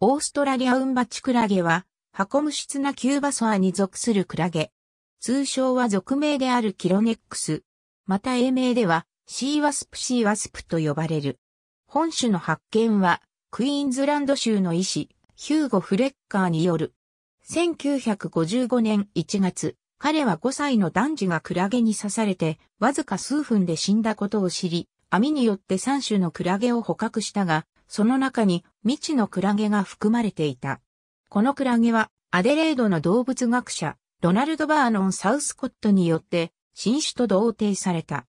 オーストラリアウンバチクラゲは、箱無質なキューバソアに属するクラゲ。通称は俗名であるキロネックス。また英名では、シーワスプシーワスプと呼ばれる。本種の発見は、クイーンズランド州の医師、ヒューゴ・フレッカーによる。1955年1月、彼は5歳の男児がクラゲに刺されて、わずか数分で死んだことを知り、網によって3種のクラゲを捕獲したが、その中に未知のクラゲが含まれていた。このクラゲは、アデレードの動物学者、ロナルド・バーノン・サウスコットによって、新種と同定された。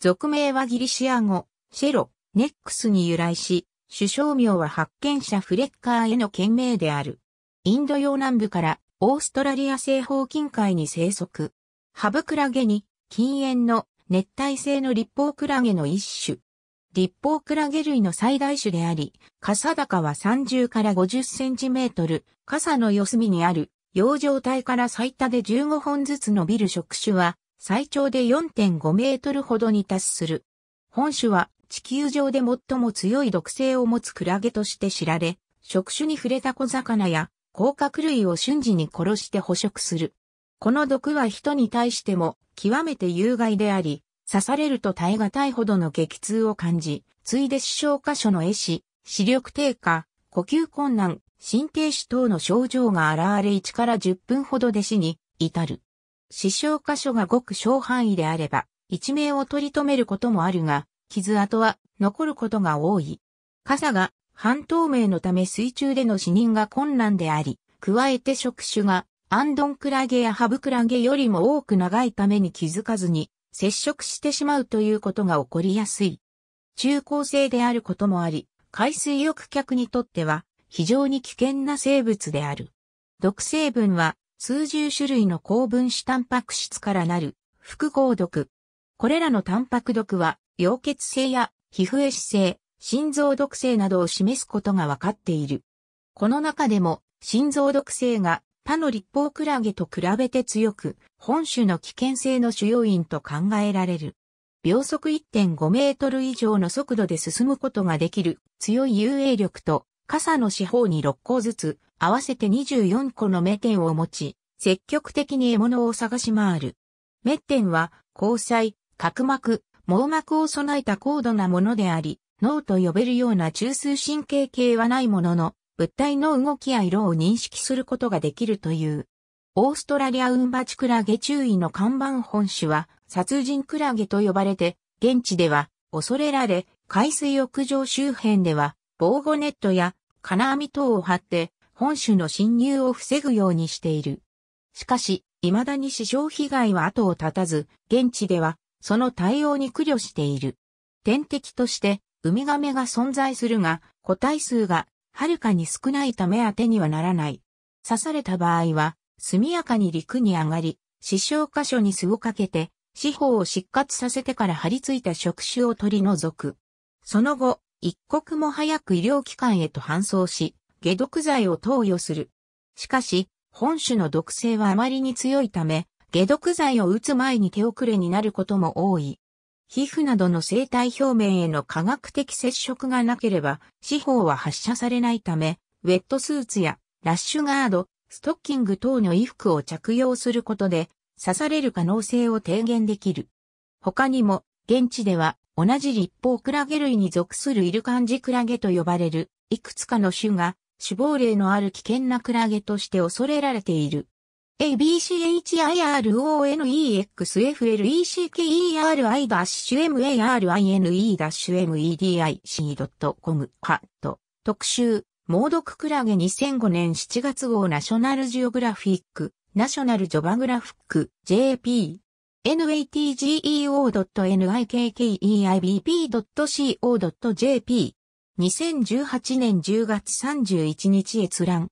俗名はギリシア語、シェロ、ネックスに由来し、首相名は発見者フレッカーへの懸名である。インド洋南部からオーストラリア西方近海に生息。ハブクラゲに禁煙の熱帯性の立法クラゲの一種。立方クラゲ類の最大種であり、傘高は30から50センチメートル、傘の四隅にある、洋状体から最多で15本ずつ伸びる触手は、最長で4.5メートルほどに達する。本種は地球上で最も強い毒性を持つクラゲとして知られ、触手に触れた小魚や甲殻類を瞬時に殺して捕食する。この毒は人に対しても極めて有害であり、刺されると耐え難いほどの激痛を感じ、ついで死傷箇所の壊死、視力低下、呼吸困難、心停止等の症状が現れ1から10分ほどで死に至る。死傷箇所がごく小範囲であれば、一命を取り留めることもあるが、傷跡は残ることが多い。傘が半透明のため水中での死人が困難であり、加えて触手がアンドンクラゲやハブクラゲよりも多く長いために気づかずに接触してしまうということが起こりやすい。中高生であることもあり、海水浴客にとっては非常に危険な生物である。毒成分は数十種類の高分子タンパク質からなる複合毒。これらのタンパク毒は溶血性や皮膚壊死性、心臓毒性などを示すことがわかっている。この中でも心臓毒性が他の立法クラゲと比べて強く、本種の危険性の主要因と考えられる。秒速1.5メートル以上の速度で進むことができる強い遊泳力と傘の四方に6個ずつ合わせて24個の目点を持ち、積極的に獲物を探し回る。目点は交際、角膜、網膜を備えた高度なものであり、脳と呼べるような中枢神経系はないものの、物体の動きや色を認識することができるという。オーストラリアウンバチクラゲ注意の看板本種は殺人クラゲと呼ばれて、現地では恐れられ、海水浴場周辺では防護ネットや金網等を張って本種の侵入を防ぐようにしている。しかし、未だに死傷被害は後を絶たず、現地ではその対応に苦慮している。天敵としてウミガメが存在するが、個体数がはるかに少ないため当てにはならない。刺された場合は、速やかに陸に上がり、死傷箇所に巣をかけて、四方を失活させてから張り付いた触手を取り除く。その後、一刻も早く医療機関へと搬送し、下毒剤を投与する。しかし、本種の毒性はあまりに強いため、下毒剤を打つ前に手遅れになることも多い。皮膚などの生体表面への科学的接触がなければ、四方は発射されないため、ウェットスーツやラッシュガード、ストッキング等の衣服を着用することで、刺される可能性を低減できる。他にも、現地では同じ立法クラゲ類に属するイルカンジクラゲと呼ばれる、いくつかの種が死亡例のある危険なクラゲとして恐れられている。a b c h i r o n e x f l e c k e r i バッシュ marine-medic.com ハット特集猛毒クラゲ2005年7月号ナショナルジオグラフィックナショナルジョバグラフィック JP natgeo.nikkeibp.co.jp 2018年10月31日閲覧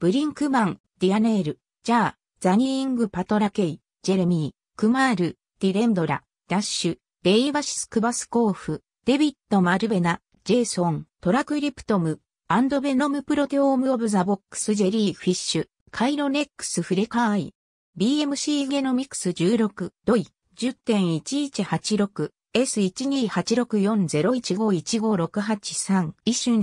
ブリンクマン、ディアネールジャー、ザニーング・パトラケイ、ジェレミー、クマール、ディレンドラ、ダッシュ、レイバシス・クバスコーフ、デビット・マルベナ、ジェイソン、トラクリプトム、アンドベノム・プロテオーム・オブ・ザ・ボックス・ジェリー・フィッシュ、カイロネックス・フレカーイ、BMC ゲノミクス16、ドイ、10.1186、S1286401515683、イシュン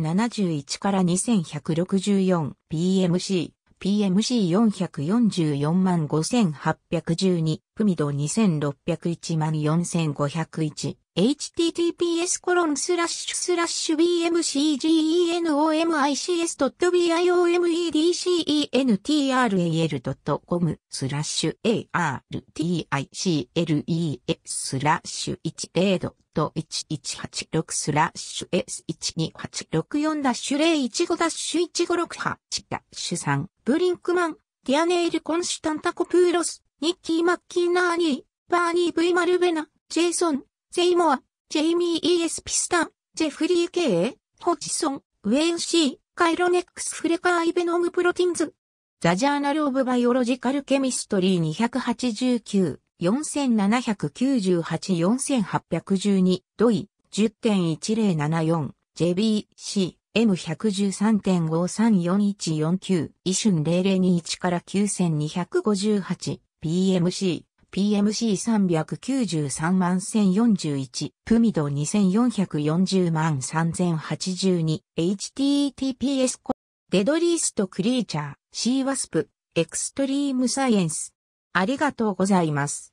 1471から 2164BMC PMC444 万5812、プミド2601万4501、https コロンスラッシュスラッシュ bmcgenomics.biomedcentral.com スラッシュ articles スラッシュ1 0 1186スラッシュ S12864-015-1568-3 ブリンクマン、ディアネイル・コンシュタンタコプーロス、ニッキー・マッキーナーニー、バーニー・ブイ・マルベナ、ジェイソン、ジェイモア、ジェイミー・イエス・ピスタン、ジェフリー・ケイ、ホチソン、ウェイン・シー、カイロネックス・フレカー・イベノム・プロティンズ。ザ・ジャーナル・オブ・バイオロジカル・ケミストリー289、4798-4812、ドイ、10.1074、JBC。M113.534149、イシュン0021から9258、PMC、PMC393 万1041、プミド2440万3082、https コデドリーストクリーチャー、シーワスプ、エクストリームサイエンス。ありがとうございます。